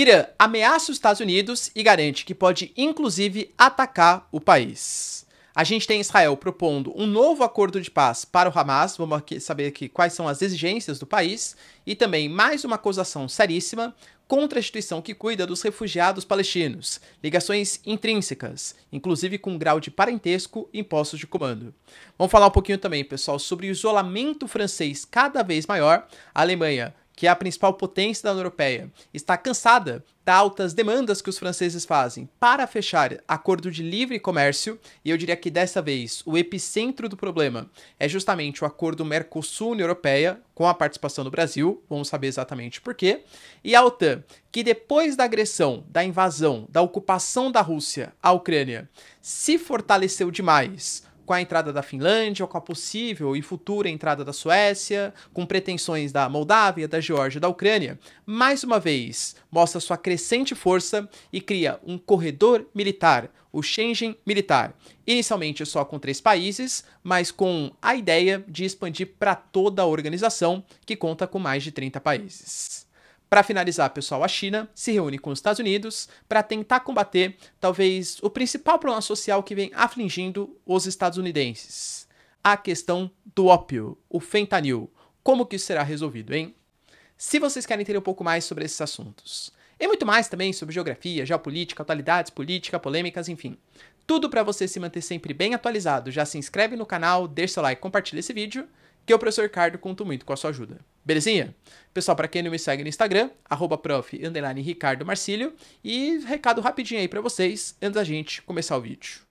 Irã ameaça os Estados Unidos e garante que pode inclusive atacar o país. A gente tem Israel propondo um novo acordo de paz para o Hamas, vamos aqui saber aqui quais são as exigências do país, e também mais uma acusação seríssima contra a instituição que cuida dos refugiados palestinos, ligações intrínsecas, inclusive com um grau de parentesco em postos de comando. Vamos falar um pouquinho também, pessoal, sobre o isolamento francês cada vez maior. A Alemanha que é a principal potência da União Europeia, está cansada das altas demandas que os franceses fazem para fechar acordo de livre comércio, e eu diria que dessa vez o epicentro do problema é justamente o acordo Mercosul-União Europeia, com a participação do Brasil, vamos saber exatamente porquê, e a OTAN, que depois da agressão, da invasão, da ocupação da Rússia à Ucrânia, se fortaleceu demais com a entrada da Finlândia, ou com a possível e futura entrada da Suécia, com pretensões da Moldávia, da Geórgia e da Ucrânia, mais uma vez mostra sua crescente força e cria um corredor militar, o Schengen Militar. Inicialmente só com três países, mas com a ideia de expandir para toda a organização, que conta com mais de 30 países. Para finalizar, pessoal, a China se reúne com os Estados Unidos para tentar combater talvez o principal problema social que vem afligindo os estadunidenses: a questão do ópio, o fentanil. Como que isso será resolvido, hein? Se vocês querem entender um pouco mais sobre esses assuntos, e muito mais também sobre geografia, geopolítica, atualidades, política, polêmicas, enfim. Tudo para você se manter sempre bem atualizado. Já se inscreve no canal, deixa seu like, compartilha esse vídeo que o professor Ricardo conta muito com a sua ajuda. Belezinha? Pessoal, para quem não me segue no Instagram, arroba prof, Ricardo Marcílio, e recado rapidinho aí para vocês, antes da gente começar o vídeo.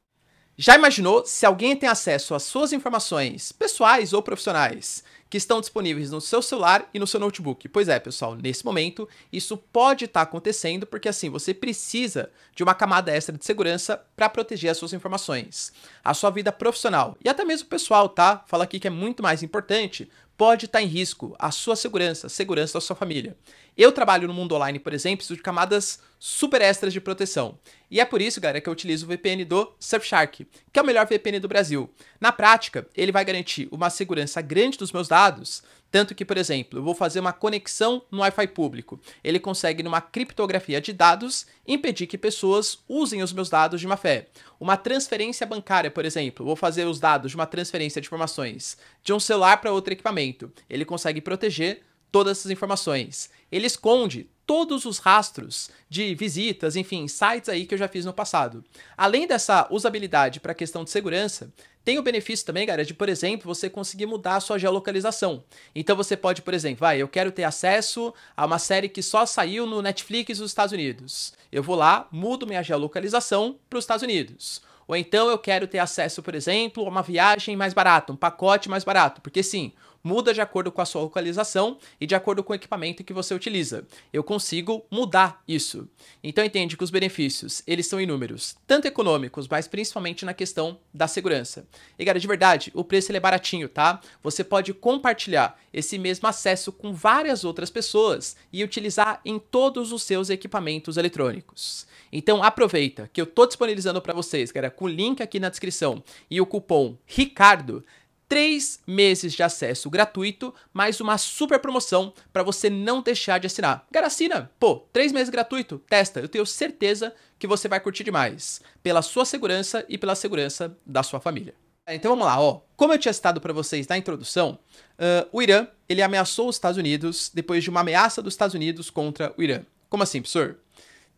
Já imaginou se alguém tem acesso às suas informações pessoais ou profissionais que estão disponíveis no seu celular e no seu notebook? Pois é, pessoal, nesse momento isso pode estar tá acontecendo porque assim você precisa de uma camada extra de segurança para proteger as suas informações, a sua vida profissional e até mesmo pessoal, tá? Fala aqui que é muito mais importante pode estar tá em risco a sua segurança, a segurança da sua família. Eu trabalho no mundo online, por exemplo, preciso de camadas super extras de proteção. E é por isso, galera, que eu utilizo o VPN do Surfshark, que é o melhor VPN do Brasil. Na prática, ele vai garantir uma segurança grande dos meus dados, tanto que, por exemplo, eu vou fazer uma conexão no Wi-Fi público. Ele consegue, numa criptografia de dados, impedir que pessoas usem os meus dados de má fé. Uma transferência bancária, por exemplo, vou fazer os dados de uma transferência de informações de um celular para outro equipamento. Ele consegue proteger todas essas informações. Ele esconde todos os rastros de visitas, enfim, sites aí que eu já fiz no passado. Além dessa usabilidade para a questão de segurança, tem o benefício também, galera, de, por exemplo, você conseguir mudar a sua geolocalização. Então você pode, por exemplo, vai, eu quero ter acesso a uma série que só saiu no Netflix dos Estados Unidos. Eu vou lá, mudo minha geolocalização para os Estados Unidos. Ou então eu quero ter acesso, por exemplo, a uma viagem mais barata, um pacote mais barato. Porque sim, muda de acordo com a sua localização e de acordo com o equipamento que você utiliza. Eu consigo mudar isso. Então entende que os benefícios, eles são inúmeros, tanto econômicos, mas principalmente na questão da segurança. E cara, de verdade, o preço é baratinho, tá? Você pode compartilhar esse mesmo acesso com várias outras pessoas e utilizar em todos os seus equipamentos eletrônicos. Então aproveita que eu tô disponibilizando para vocês, cara, com o link aqui na descrição e o cupom RICARDO três meses de acesso gratuito, mais uma super promoção para você não deixar de assinar. Cara, Pô, três meses gratuito, testa, eu tenho certeza que você vai curtir demais, pela sua segurança e pela segurança da sua família. É, então vamos lá, ó. Como eu tinha citado para vocês na introdução, uh, o Irã ele ameaçou os Estados Unidos depois de uma ameaça dos Estados Unidos contra o Irã. Como assim, professor?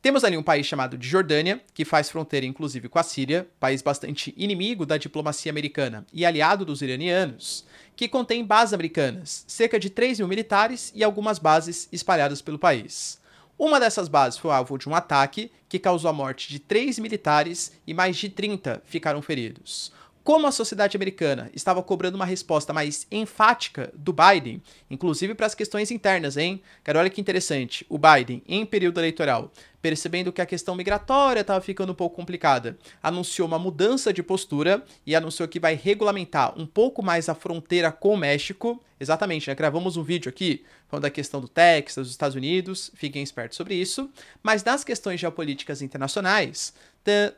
Temos ali um país chamado de Jordânia, que faz fronteira inclusive com a Síria, país bastante inimigo da diplomacia americana e aliado dos iranianos, que contém bases americanas, cerca de 3 mil militares e algumas bases espalhadas pelo país. Uma dessas bases foi alvo de um ataque que causou a morte de três militares e mais de 30 ficaram feridos. Como a sociedade americana estava cobrando uma resposta mais enfática do Biden, inclusive para as questões internas, hein? Cara, olha que interessante. O Biden, em período eleitoral, percebendo que a questão migratória estava ficando um pouco complicada, anunciou uma mudança de postura e anunciou que vai regulamentar um pouco mais a fronteira com o México. Exatamente, né? Gravamos um vídeo aqui falando da questão do Texas, dos Estados Unidos, fiquem espertos sobre isso. Mas nas questões geopolíticas internacionais,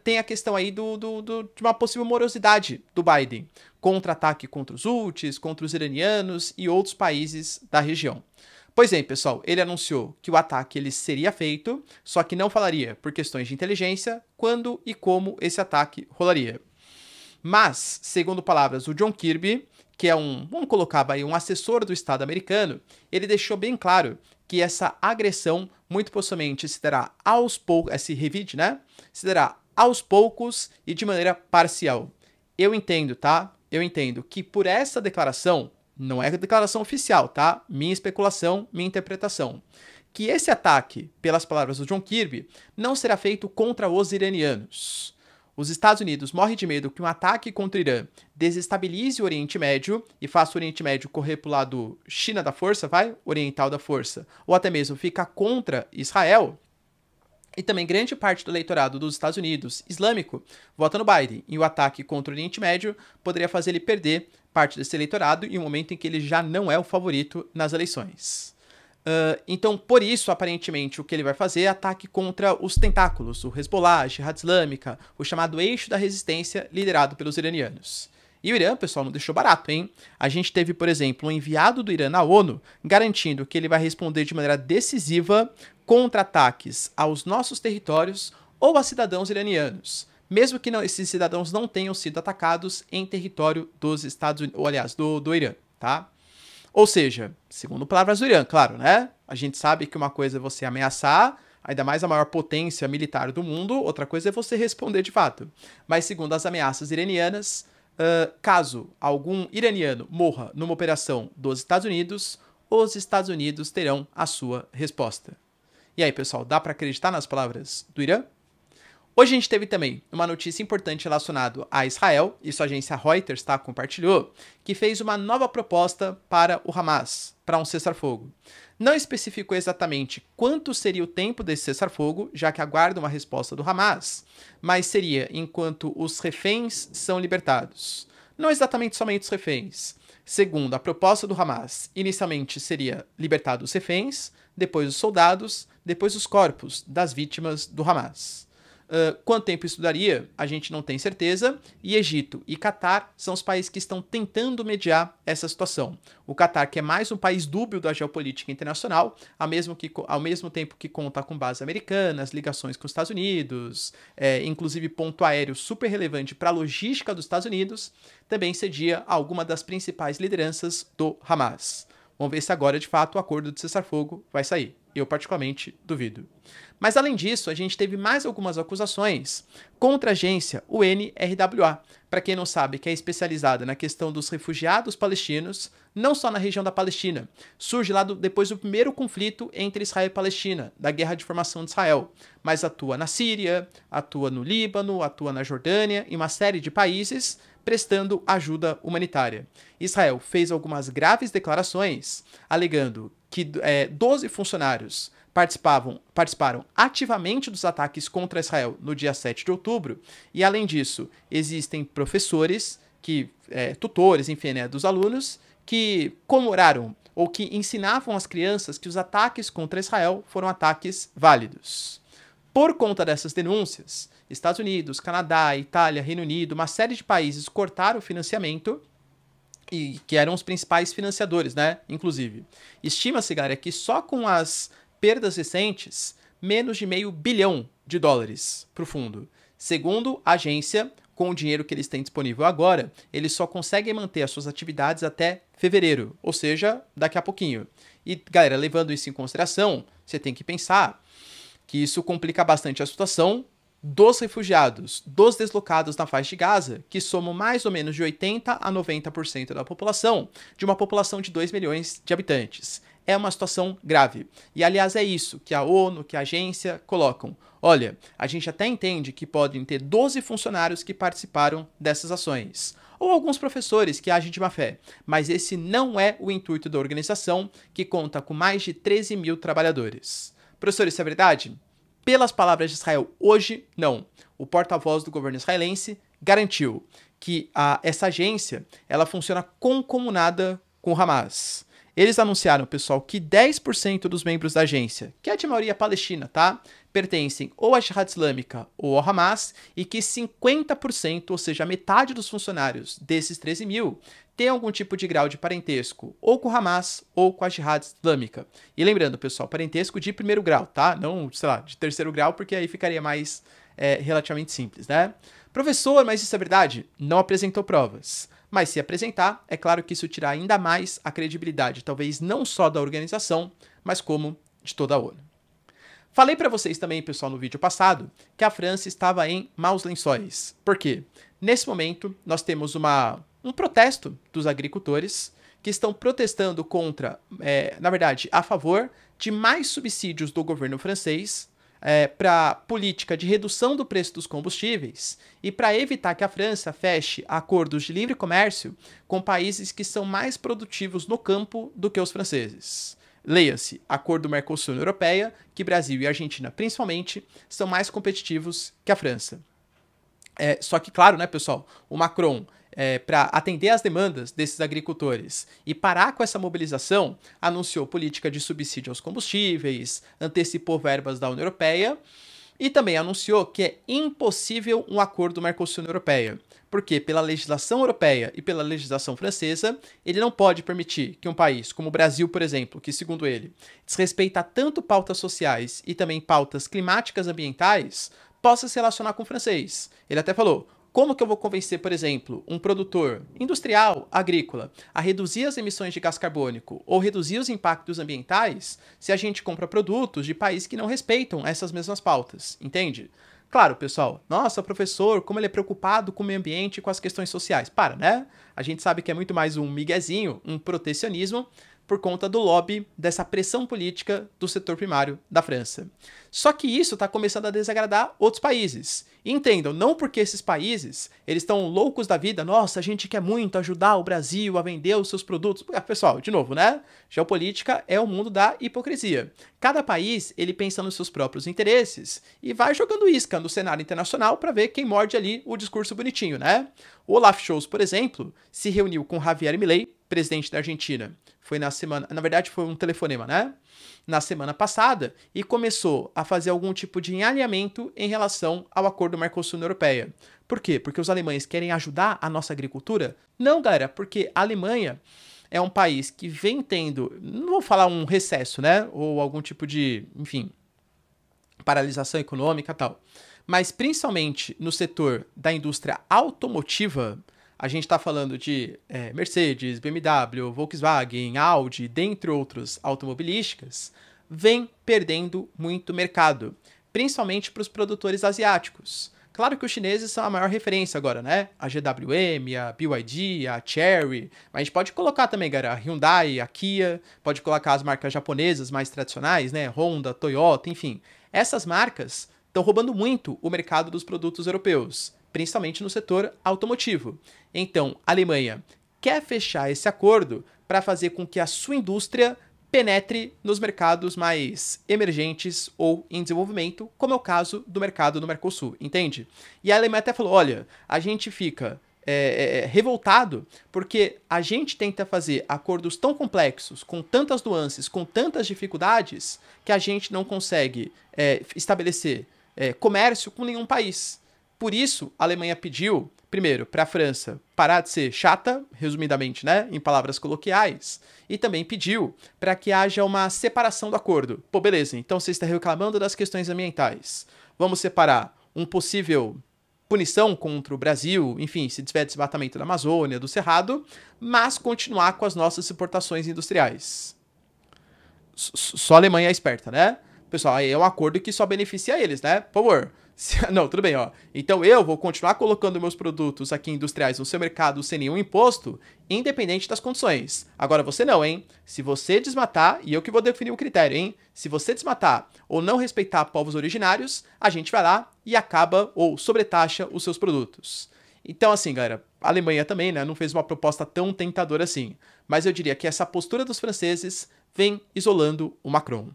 tem a questão aí do, do, do, de uma possível morosidade do Biden, contra-ataque contra os Houthis, contra os iranianos e outros países da região. Pois bem, pessoal, ele anunciou que o ataque ele seria feito, só que não falaria, por questões de inteligência, quando e como esse ataque rolaria. Mas, segundo palavras do John Kirby, que é um, vamos colocar aí, um assessor do Estado americano, ele deixou bem claro que essa agressão muito possivelmente se dará aos poucos, esse eh, revide, né? Se dará aos poucos e de maneira parcial. Eu entendo, tá? Eu entendo que por essa declaração, não é declaração oficial, tá? Minha especulação, minha interpretação. Que esse ataque, pelas palavras do John Kirby, não será feito contra os iranianos os Estados Unidos morrem de medo que um ataque contra o Irã desestabilize o Oriente Médio e faça o Oriente Médio correr para o lado China da força, vai? Oriental da força. Ou até mesmo fica contra Israel. E também grande parte do eleitorado dos Estados Unidos islâmico vota no Biden, e o ataque contra o Oriente Médio poderia fazer ele perder parte desse eleitorado em um momento em que ele já não é o favorito nas eleições. Ah, então, por isso, aparentemente, o que ele vai fazer é ataque contra os tentáculos, o Hezbollah, a Jihad Islâmica, o chamado eixo da resistência liderado pelos iranianos. E o Irã, pessoal, não deixou barato, hein? A gente teve, por exemplo, um enviado do Irã na ONU garantindo que ele vai responder de maneira decisiva contra ataques aos nossos territórios ou a cidadãos iranianos, mesmo que não, esses cidadãos não tenham sido atacados em território dos Estados Unidos, ou aliás, do, do Irã, tá? Ou seja, segundo palavras do Irã, claro, né? A gente sabe que uma coisa é você ameaçar, ainda mais a maior potência militar do mundo, outra coisa é você responder de fato. Mas segundo as ameaças iranianas, uh, caso algum iraniano morra numa operação dos Estados Unidos, os Estados Unidos terão a sua resposta. E aí, pessoal, dá para acreditar nas palavras do Irã? Hoje a gente teve também uma notícia importante relacionada a Israel, isso a agência Reuters tá, compartilhou, que fez uma nova proposta para o Hamas, para um cessar-fogo. Não especificou exatamente quanto seria o tempo desse cessar-fogo, já que aguarda uma resposta do Hamas, mas seria enquanto os reféns são libertados. Não exatamente somente os reféns. Segundo a proposta do Hamas, inicialmente seria libertados os reféns, depois os soldados, depois os corpos das vítimas do Hamas. Ah, quanto tempo estudaria? A gente não tem certeza. E Egito e Catar são os países que estão tentando mediar essa situação. O Catar, que é mais um país dúbio da geopolítica internacional, ao mesmo, que, ao mesmo tempo que conta com bases americanas, ligações com os Estados Unidos, é, inclusive ponto aéreo super relevante para a logística dos Estados Unidos, também cedia a alguma das principais lideranças do Hamas. Vamos ver se agora, de fato, o acordo de cessar-fogo vai sair. Eu, particularmente, duvido. Mas, além disso, a gente teve mais algumas acusações contra a agência, o para quem não sabe, que é especializada na questão dos refugiados palestinos, não só na região da Palestina. Surge lá do, depois do primeiro conflito entre Israel e Palestina, da Guerra de Formação de Israel, mas atua na Síria, atua no Líbano, atua na Jordânia, em uma série de países prestando ajuda humanitária. Israel fez algumas graves declarações alegando que é, 12 funcionários participavam, participaram ativamente dos ataques contra Israel no dia 7 de outubro, e além disso, existem professores, que é, tutores, enfim, né, dos alunos, que comemoraram ou que ensinavam as crianças que os ataques contra Israel foram ataques válidos. Por conta dessas denúncias, Estados Unidos, Canadá, Itália, Reino Unido, uma série de países cortaram o financiamento e que eram os principais financiadores, né? Inclusive. Estima-se, galera, que só com as perdas recentes, menos de meio bilhão de dólares para o fundo. Segundo a agência, com o dinheiro que eles têm disponível agora, eles só conseguem manter as suas atividades até fevereiro, ou seja, daqui a pouquinho. E, galera, levando isso em consideração, você tem que pensar que isso complica bastante a situação dos refugiados, dos deslocados na faixa de Gaza, que somam mais ou menos de 80 a 90% da população, de uma população de 2 milhões de habitantes. É uma situação grave. E aliás, é isso que a ONU, que a agência colocam. Olha, a gente até entende que podem ter 12 funcionários que participaram dessas ações ou alguns professores que agem de má fé, mas esse não é o intuito da organização, que conta com mais de 13 mil trabalhadores. Professor, isso é verdade? pelas palavras de Israel hoje, não. O porta-voz do governo israelense garantiu que a, essa agência ela funciona concomunada com o Hamas. Eles anunciaram, pessoal, que 10% dos membros da agência, que é de maioria palestina, tá? pertencem ou à Jihad Islâmica ou ao Hamas e que 50%, ou seja, metade dos funcionários desses 13 mil, tem algum tipo de grau de parentesco ou com o Hamas ou com a Jihad Islâmica. E lembrando, pessoal, parentesco de primeiro grau, tá? Não, sei lá, de terceiro grau, porque aí ficaria mais é, relativamente simples, né? Professor, mas isso é verdade? Não apresentou provas. Mas se apresentar, é claro que isso tirará ainda mais a credibilidade, talvez não só da organização, mas como de toda a ONU. Falei para vocês também, pessoal, no vídeo passado, que a França estava em maus lençóis. Por quê? Nesse momento, nós temos uma, um protesto dos agricultores que estão protestando contra, é, na verdade, a favor de mais subsídios do governo francês é, para política de redução do preço dos combustíveis e para evitar que a França feche acordos de livre comércio com países que são mais produtivos no campo do que os franceses. Leia-se, acordo Mercosul Europeia, que Brasil e Argentina, principalmente, são mais competitivos que a França. É, só que, claro, né, pessoal, o Macron, é, para atender às demandas desses agricultores e parar com essa mobilização, anunciou política de subsídio aos combustíveis, antecipou verbas da União Europeia e também anunciou que é impossível um acordo Mercosul Europeia, porque pela legislação europeia e pela legislação francesa, ele não pode permitir que um país como o Brasil, por exemplo, que segundo ele desrespeita tanto pautas sociais e também pautas climáticas ambientais, possa se relacionar com o francês. Ele até falou: como que eu vou convencer, por exemplo, um produtor industrial, agrícola, a reduzir as emissões de gás carbônico ou reduzir os impactos ambientais se a gente compra produtos de países que não respeitam essas mesmas pautas, entende? Claro, pessoal, nossa, professor, como ele é preocupado com o meio ambiente e com as questões sociais. Para, né? A gente sabe que é muito mais um miguezinho, um protecionismo, por conta do lobby, dessa pressão política do setor primário da França. Só que isso está começando a desagradar outros países. Entendam, não porque esses países eles estão loucos da vida, nossa, a gente quer muito ajudar o Brasil a vender os seus produtos. Ah, pessoal, de novo, né? Geopolítica é o mundo da hipocrisia. Cada país ele pensa nos seus próprios interesses e vai jogando isca no cenário internacional para ver quem morde ali o discurso bonitinho, né? O Olaf Scholz, por exemplo, se reuniu com Javier Milei, presidente da Argentina. Foi na semana, na verdade foi um telefonema, né? na semana passada e começou a fazer algum tipo de alinhamento em relação ao acordo Mercosul Europeia. Por quê? Porque os alemães querem ajudar a nossa agricultura? Não, galera, porque a Alemanha é um país que vem tendo, não vou falar um recesso, né, ou algum tipo de, enfim, paralisação econômica, tal mas principalmente no setor da indústria automotiva, a gente está falando de é, Mercedes, BMW, Volkswagen, Audi, dentre outros automobilísticas, vem perdendo muito mercado, principalmente para os produtores asiáticos. Claro que os chineses são a maior referência agora, né? A GWM, a BYD, a Cherry, mas a gente pode colocar também, galera, a Hyundai, a Kia, pode colocar as marcas japonesas mais tradicionais, né? Honda, Toyota, enfim. Essas marcas estão roubando muito o mercado dos produtos europeus principalmente no setor automotivo. Então, a Alemanha quer fechar esse acordo para fazer com que a sua indústria penetre nos mercados mais emergentes ou em desenvolvimento, como é o caso do mercado no Mercosul, entende? E a Alemanha até falou: olha, a gente fica é, é, revoltado porque a gente tenta fazer acordos tão complexos, com tantas nuances, com tantas dificuldades, que a gente não consegue é, estabelecer comércio com nenhum país. Por isso, a Alemanha pediu, primeiro, para a França parar de ser chata, resumidamente, né, em palavras coloquiais, e também pediu para que haja uma separação do acordo. Pô, beleza, então você está reclamando das questões ambientais. Vamos separar um possível punição contra o Brasil, enfim, se tiver desmatamento da Amazônia, do Cerrado, mas continuar com as nossas importações industriais. S -s Só a Alemanha é esperta, né? Pessoal, aí é um acordo que só beneficia eles, né? Por favor, se, não, tudo bem, ó. Então eu vou continuar colocando meus produtos aqui industriais no seu mercado sem nenhum imposto, independente das condições. Agora você não, hein? Se você desmatar, e eu que vou definir o critério, hein? Se você desmatar ou não respeitar povos originários, a gente vai lá e acaba ou sobretaxa os seus produtos. Então, assim, galera, a Alemanha também né, não fez uma proposta tão tentadora assim. Mas eu diria que essa postura dos franceses vem isolando o Macron.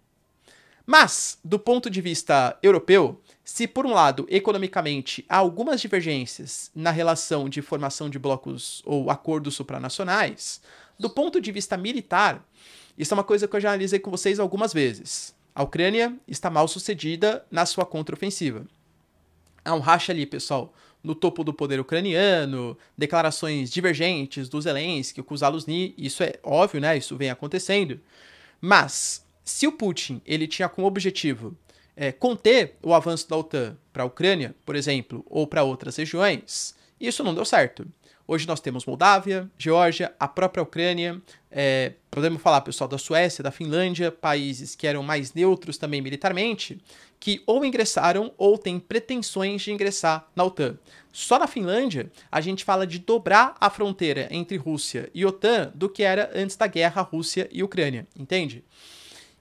Mas, do ponto de vista europeu, se por um lado, economicamente, há algumas divergências na relação de formação de blocos ou acordos supranacionais, do ponto de vista militar, isso é uma coisa que eu já analisei com vocês algumas vezes. A Ucrânia está mal sucedida na sua contraofensiva. Há um racha ali, pessoal, no topo do poder ucraniano, declarações divergentes do Zelensky, o Kuzalusny, isso é óbvio, né? Isso vem acontecendo. Mas se o Putin ele tinha como objetivo é, conter o avanço da OTAN para a Ucrânia, por exemplo, ou para outras regiões, isso não deu certo. Hoje nós temos Moldávia, Geórgia, a própria Ucrânia, é, podemos falar, pessoal, da Suécia, da Finlândia, países que eram mais neutros também militarmente, que ou ingressaram ou têm pretensões de ingressar na OTAN. Só na Finlândia, a gente fala de dobrar a fronteira entre Rússia e OTAN do que era antes da guerra Rússia e Ucrânia, entende?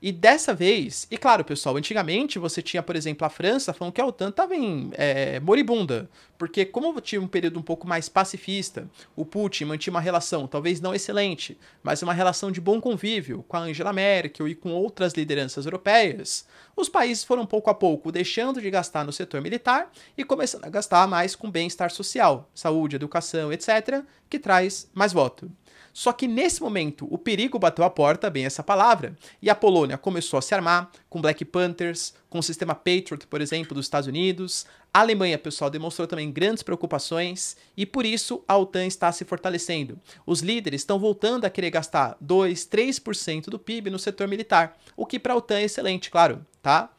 E dessa vez, e claro, pessoal, antigamente você tinha, por exemplo, a França falando que a OTAN estava em é, moribunda, porque como tinha um período um pouco mais pacifista, o Putin mantinha uma relação, talvez não excelente, mas uma relação de bom convívio com a Angela Merkel e com outras lideranças europeias, os países foram pouco a pouco deixando de gastar no setor militar e começando a gastar mais com bem-estar social, saúde, educação, etc., que traz mais voto. Só que nesse momento, o perigo bateu à porta, bem essa palavra, e a Polônia começou a se armar com Black Panthers, com o sistema Patriot, por exemplo, dos Estados Unidos. A Alemanha, pessoal, demonstrou também grandes preocupações e por isso a OTAN está se fortalecendo. Os líderes estão voltando a querer gastar 2, 3% do PIB no setor militar, o que para a OTAN é excelente, claro, tá?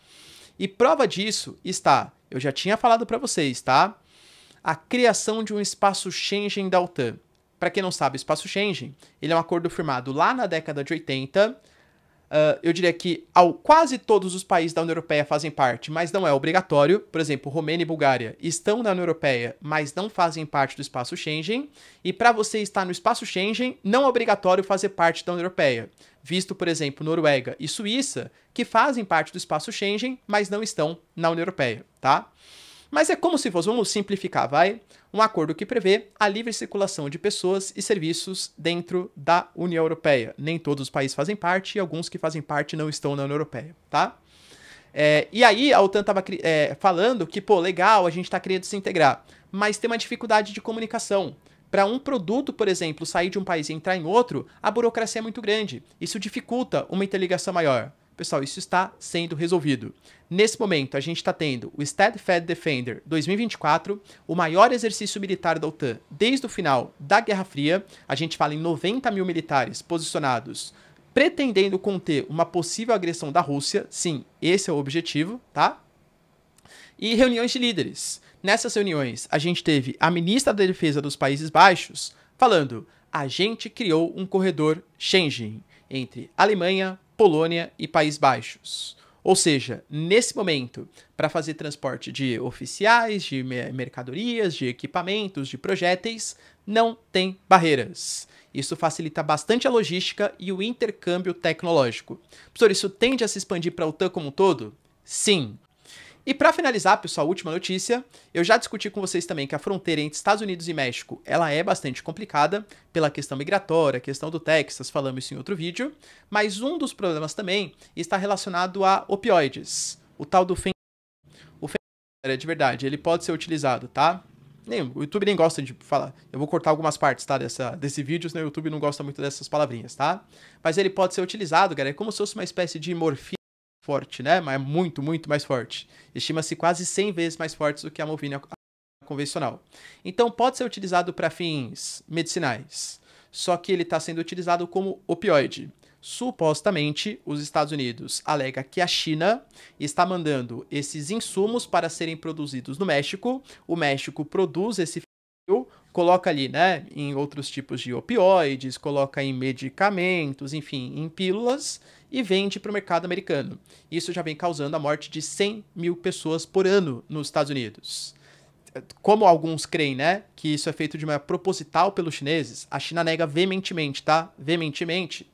E prova disso está, eu já tinha falado para vocês, tá? A criação de um espaço Schengen da OTAN. Para quem não sabe, o Espaço Schengen, ele é um acordo firmado lá na década de 80. Uh, ah, eu diria que ao, quase todos os países da União Europeia fazem parte, mas não é obrigatório. Por exemplo, Romênia e Bulgária estão na União Europeia, mas não fazem parte do espaço Schengen. E para você estar no espaço Schengen, não é obrigatório fazer parte da União Europeia, visto, por exemplo, Noruega e Suíça, que fazem parte do espaço Schengen, mas não estão na União Europeia, tá? Mas é como se fosse, vamos simplificar, vai? Um acordo que prevê a livre circulação de pessoas e serviços dentro da União Europeia. Nem todos os países fazem parte e alguns que fazem parte não estão na União Europeia, tá? É, e aí a OTAN estava é, falando que, pô, legal, a gente está querendo se integrar, mas tem uma dificuldade de comunicação. Para um produto, por exemplo, sair de um país e entrar em outro, a burocracia é muito grande. Isso dificulta uma interligação maior. Pessoal, isso está sendo resolvido. Nesse momento, a gente está tendo o Steadfast Defender 2024, o maior exercício militar da OTAN desde o final da Guerra Fria. A gente fala em 90 mil militares posicionados pretendendo conter uma possível agressão da Rússia. Sim, esse é o objetivo, tá? E reuniões de líderes. Nessas reuniões, a gente teve a ministra da Defesa dos Países Baixos falando: a gente criou um corredor Schengen entre Alemanha, Polônia e País Baixos. Ou seja, nesse momento, para fazer transporte de oficiais, de mercadorias, de equipamentos, de projéteis, não tem barreiras. Isso facilita bastante a logística e o intercâmbio tecnológico. Professor, isso tende a se expandir para a OTAN como um todo? Sim. E para finalizar, pessoal, última notícia, eu já discuti com vocês também que a fronteira entre Estados Unidos e México, ela é bastante complicada pela questão migratória, questão do Texas, falamos isso em outro vídeo, mas um dos problemas também está relacionado a opioides, o tal do fentanil. O É de verdade, ele pode ser utilizado, tá? Nem, o YouTube nem gosta de falar. Eu vou cortar algumas partes, tá? Dessa, desse vídeo, senão o YouTube não gosta muito dessas palavrinhas, tá? Mas ele pode ser utilizado, galera, é como se fosse uma espécie de morfina forte, né? Mas é muito, muito mais forte. Estima-se quase 100 vezes mais forte do que a movina convencional. Então pode ser utilizado para fins medicinais, só que ele está sendo utilizado como opioide. Supostamente, os Estados Unidos alega que a China está mandando esses insumos para serem produzidos no México. O México produz esse coloca ali, né, em outros tipos de opioides, coloca em medicamentos, enfim, em pílulas e vende para o mercado americano. Isso já vem causando a morte de 100 mil pessoas por ano nos Estados Unidos. Como alguns creem, né, que isso é feito de maneira proposital pelos chineses, a China nega veementemente, tá? Veementemente.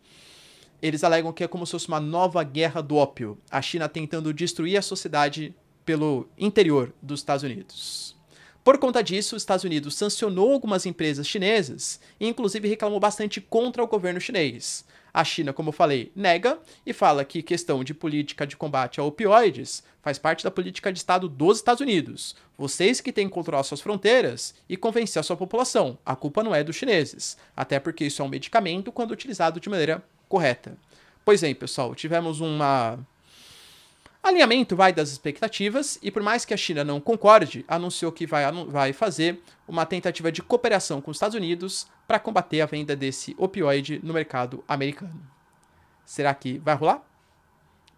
Eles alegam que é como se fosse uma nova guerra do ópio, a China tentando destruir a sociedade pelo interior dos Estados Unidos. Por conta disso, os Estados Unidos sancionou algumas empresas chinesas e, inclusive, reclamou bastante contra o governo chinês. A China, como eu falei, nega e fala que questão de política de combate a opioides faz parte da política de Estado dos Estados Unidos. Vocês que têm que controlar suas fronteiras e convencer a sua população. A culpa não é dos chineses, até porque isso é um medicamento quando utilizado de maneira correta. Pois bem, pessoal, tivemos uma Alinhamento vai das expectativas e, por mais que a China não concorde, anunciou que vai, vai fazer uma tentativa de cooperação com os Estados Unidos para combater a venda desse opioide no mercado americano. Será que vai rolar?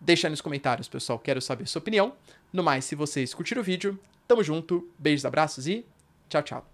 Deixa nos comentários, pessoal, quero saber sua opinião. No mais, se vocês curtiram o vídeo, tamo junto, beijos, abraços e tchau, tchau.